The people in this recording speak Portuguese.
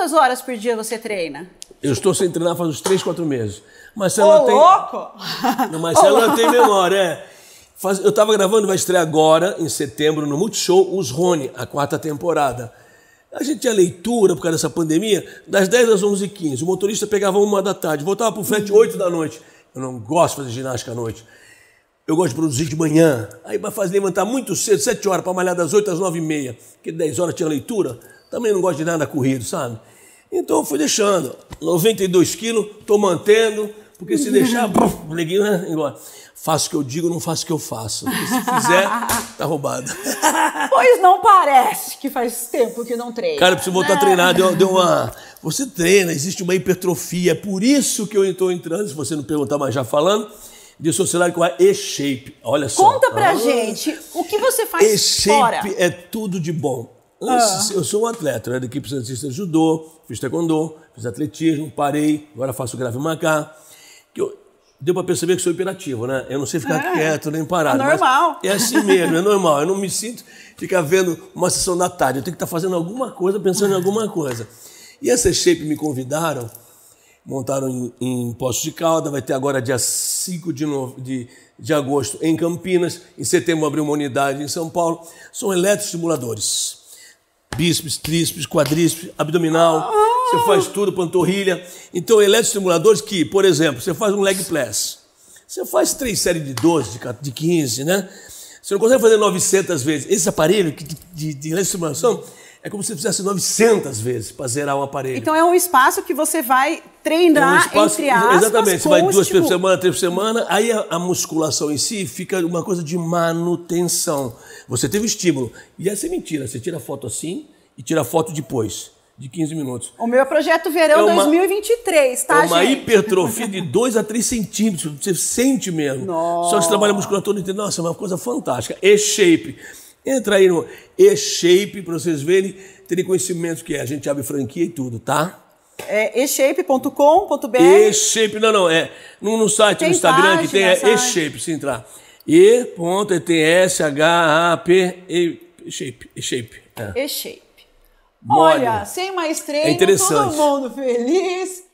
Quantas horas por dia você treina? Eu estou sem treinar faz uns 3, 4 meses. Marcela Ô, tem. louco! Não, Marcela não tem memória, é. Faz... Eu estava gravando, vai estrear agora, em setembro, no Multishow, Os Rony, a quarta temporada. A gente tinha leitura, por causa dessa pandemia, das 10 às 11h15. O motorista pegava uma da tarde, voltava para o flat 8 da noite. Eu não gosto de fazer ginástica à noite. Eu gosto de produzir de manhã. Aí vai fazer levantar muito cedo, 7 horas, para malhar das 8 às 9 h 30 Porque 10 horas tinha leitura também não gosto de nada corrido, sabe? Então eu fui deixando. 92 quilos, estou mantendo, porque se deixar, neguinho, né? Igual. Faço o que eu digo, não faço o que eu faço. Porque se fizer, tá roubado. Pois não parece que faz tempo que não treina. Cara, eu preciso voltar né? a treinar. Né? Deu, deu uma. Você treina, existe uma hipertrofia. É por isso que eu estou entrando, se você não perguntar, mas já falando de sociedade com a E-Shape. Olha só. Conta pra ah. gente o que você faz E-Shape fora. é tudo de bom ah. Eu sou um atleta, era né, da equipe Santista Judô, fiz taekwondo, fiz atletismo, parei, agora faço grave macá. Que eu, deu para perceber que sou imperativo, né? Eu não sei ficar é. quieto nem parado. É normal. É assim mesmo, é normal. Eu não me sinto ficar vendo uma sessão da tarde. Eu tenho que estar tá fazendo alguma coisa, pensando em alguma coisa. E essa Shape me convidaram, montaram em, em Poços de Calda, vai ter agora dia 5 de, de, de agosto em Campinas, em setembro abriu uma unidade em São Paulo. São eletroestimuladores bíceps, tríceps, quadríceps, abdominal. Você faz tudo, panturrilha. Então, eletroestimuladores que, por exemplo, você faz um leg press. Você faz três séries de 12, de 15, né? Você não consegue fazer 900 vezes. Esse aparelho de, de, de eletroestimulação é como se fizesse 900 vezes para zerar um aparelho. Então é um espaço que você vai treinar, é um espaço, entre aspas, Exatamente, você vai duas vezes por semana, três por semana, aí a, a, musculação em si fica uma coisa de manutenção. Você teve o estímulo. E essa é mentira, você tira a foto assim e tira a foto depois de 15 minutos. O meu é projeto verão é uma, 2023, tá, é uma gente? hipertrofia de 2 a 3 centímetros, você sente mesmo. Nossa. Só que você trabalha a musculatura inteira. Nossa, é uma coisa fantástica. E-shape. Entra aí no e-shape para vocês verem, terem conhecimento que é. A gente abre franquia e tudo, tá? É eshape.com.br. Eshape, não, não, é no, no site tem no Instagram página, que tem é eshape, se entrar. E ponto e tem S H A P e shape, e shape. É. Olha, Olha, sem mais treino, é todo mundo feliz.